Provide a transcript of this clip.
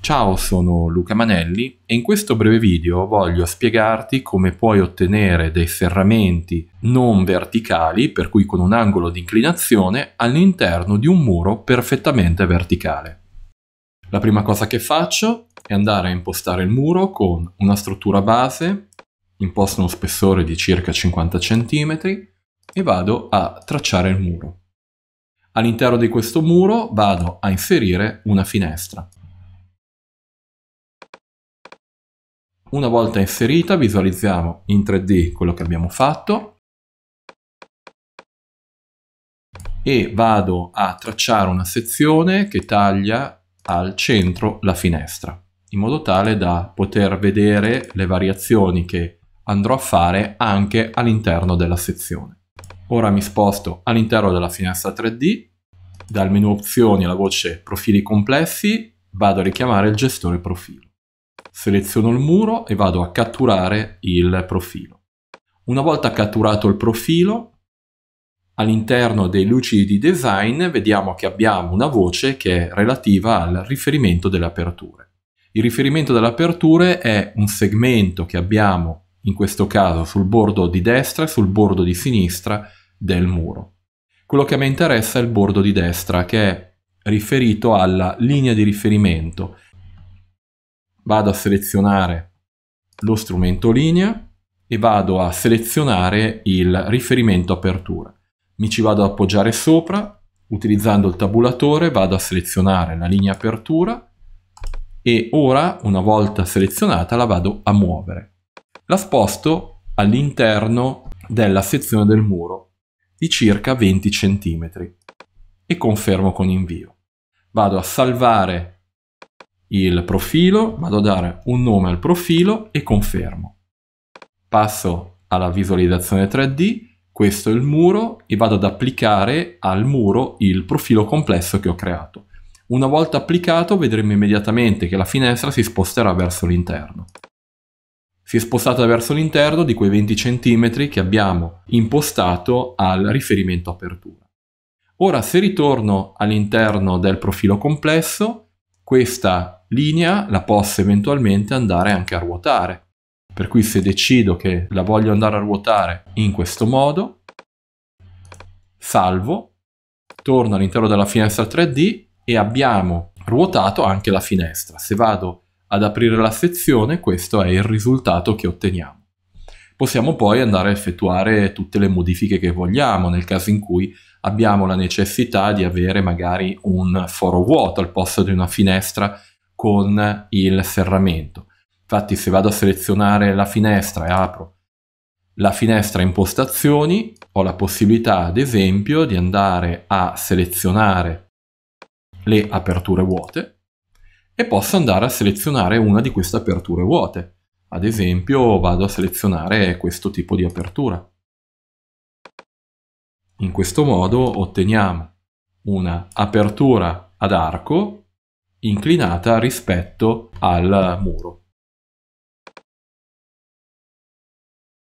Ciao, sono Luca Manelli e in questo breve video voglio spiegarti come puoi ottenere dei serramenti non verticali, per cui con un angolo di inclinazione, all'interno di un muro perfettamente verticale. La prima cosa che faccio è andare a impostare il muro con una struttura base, imposto uno spessore di circa 50 cm e vado a tracciare il muro. All'interno di questo muro vado a inserire una finestra. Una volta inserita visualizziamo in 3D quello che abbiamo fatto e vado a tracciare una sezione che taglia al centro la finestra in modo tale da poter vedere le variazioni che andrò a fare anche all'interno della sezione. Ora mi sposto all'interno della finestra 3D, dal menu opzioni alla voce profili complessi vado a richiamare il gestore profilo seleziono il muro e vado a catturare il profilo. Una volta catturato il profilo, all'interno dei lucidi design vediamo che abbiamo una voce che è relativa al riferimento delle aperture. Il riferimento delle aperture è un segmento che abbiamo in questo caso sul bordo di destra e sul bordo di sinistra del muro. Quello che a me interessa è il bordo di destra che è riferito alla linea di riferimento vado a selezionare lo strumento linea e vado a selezionare il riferimento apertura. Mi ci vado ad appoggiare sopra, utilizzando il tabulatore vado a selezionare la linea apertura e ora, una volta selezionata, la vado a muovere. La sposto all'interno della sezione del muro di circa 20 cm e confermo con invio. Vado a salvare il profilo, vado a dare un nome al profilo e confermo. Passo alla visualizzazione 3D, questo è il muro e vado ad applicare al muro il profilo complesso che ho creato. Una volta applicato vedremo immediatamente che la finestra si sposterà verso l'interno. Si è spostata verso l'interno di quei 20 cm che abbiamo impostato al riferimento apertura. Ora se ritorno all'interno del profilo complesso, questa linea la posso eventualmente andare anche a ruotare. Per cui se decido che la voglio andare a ruotare in questo modo, salvo, torno all'interno della finestra 3D e abbiamo ruotato anche la finestra. Se vado ad aprire la sezione, questo è il risultato che otteniamo. Possiamo poi andare a effettuare tutte le modifiche che vogliamo nel caso in cui abbiamo la necessità di avere magari un foro vuoto al posto di una finestra con il serramento. Infatti se vado a selezionare la finestra e apro la finestra impostazioni, ho la possibilità ad esempio di andare a selezionare le aperture vuote e posso andare a selezionare una di queste aperture vuote. Ad esempio vado a selezionare questo tipo di apertura. In questo modo otteniamo una apertura ad arco inclinata rispetto al muro.